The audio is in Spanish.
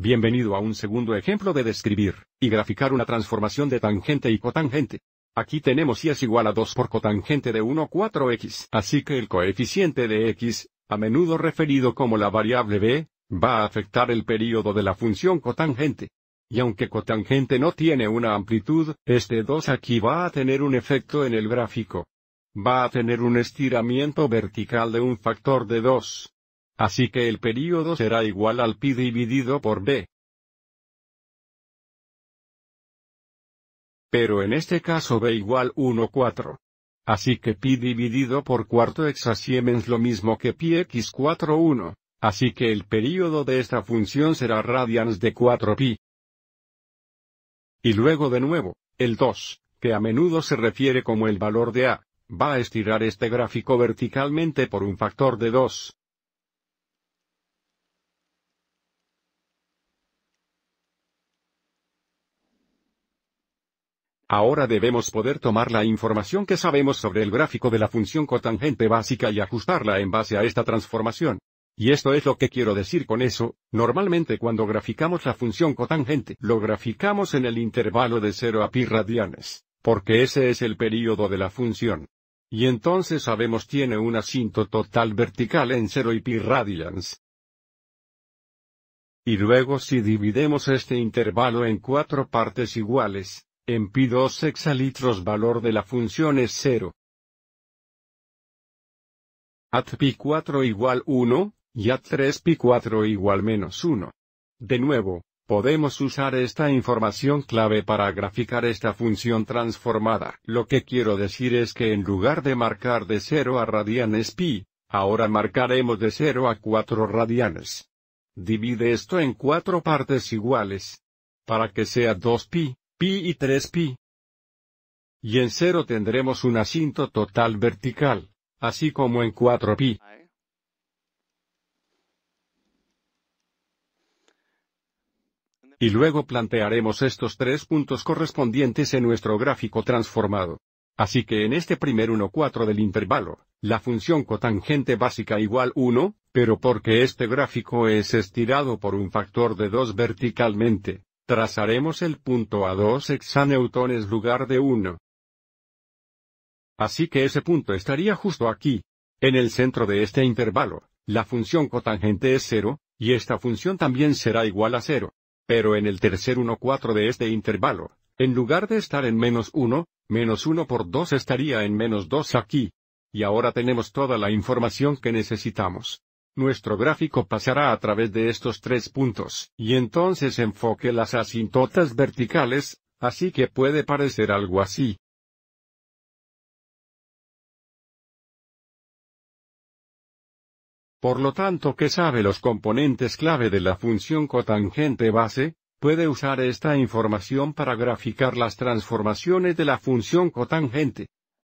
Bienvenido a un segundo ejemplo de describir y graficar una transformación de tangente y cotangente. Aquí tenemos y es igual a 2 por cotangente de 1 4x, así que el coeficiente de x, a menudo referido como la variable b, va a afectar el período de la función cotangente. Y aunque cotangente no tiene una amplitud, este 2 aquí va a tener un efecto en el gráfico. Va a tener un estiramiento vertical de un factor de 2. Así que el periodo será igual al pi dividido por b. Pero en este caso b igual 1 4. Así que pi dividido por cuarto exasiemens lo mismo que pi x 4 1. Así que el período de esta función será radians de 4 pi. Y luego de nuevo, el 2, que a menudo se refiere como el valor de a, va a estirar este gráfico verticalmente por un factor de 2. Ahora debemos poder tomar la información que sabemos sobre el gráfico de la función cotangente básica y ajustarla en base a esta transformación. Y esto es lo que quiero decir con eso, normalmente cuando graficamos la función cotangente lo graficamos en el intervalo de 0 a pi radianes, porque ese es el período de la función. Y entonces sabemos tiene un asinto total vertical en 0 y pi radians. Y luego si dividimos este intervalo en cuatro partes iguales, en pi2 hexalitros valor de la función es 0. At pi4 igual 1, y at 3 pi4 igual menos 1. De nuevo, podemos usar esta información clave para graficar esta función transformada. Lo que quiero decir es que en lugar de marcar de 0 a radianes pi, ahora marcaremos de 0 a 4 radianes. Divide esto en 4 partes iguales. Para que sea 2pi, pi y 3pi. Y en 0 tendremos un asinto total vertical, así como en 4pi. Y luego plantearemos estos tres puntos correspondientes en nuestro gráfico transformado. Así que en este primer 4 del intervalo, la función cotangente básica igual 1, pero porque este gráfico es estirado por un factor de 2 verticalmente, Trazaremos el punto a 2 hexaneutones lugar de 1. Así que ese punto estaría justo aquí. En el centro de este intervalo, la función cotangente es 0, y esta función también será igual a 0. Pero en el tercer 1 4 de este intervalo, en lugar de estar en menos 1, menos 1 por 2 estaría en menos 2 aquí. Y ahora tenemos toda la información que necesitamos nuestro gráfico pasará a través de estos tres puntos, y entonces enfoque las asintotas verticales, así que puede parecer algo así. Por lo tanto que sabe los componentes clave de la función cotangente base, puede usar esta información para graficar las transformaciones de la función cotangente.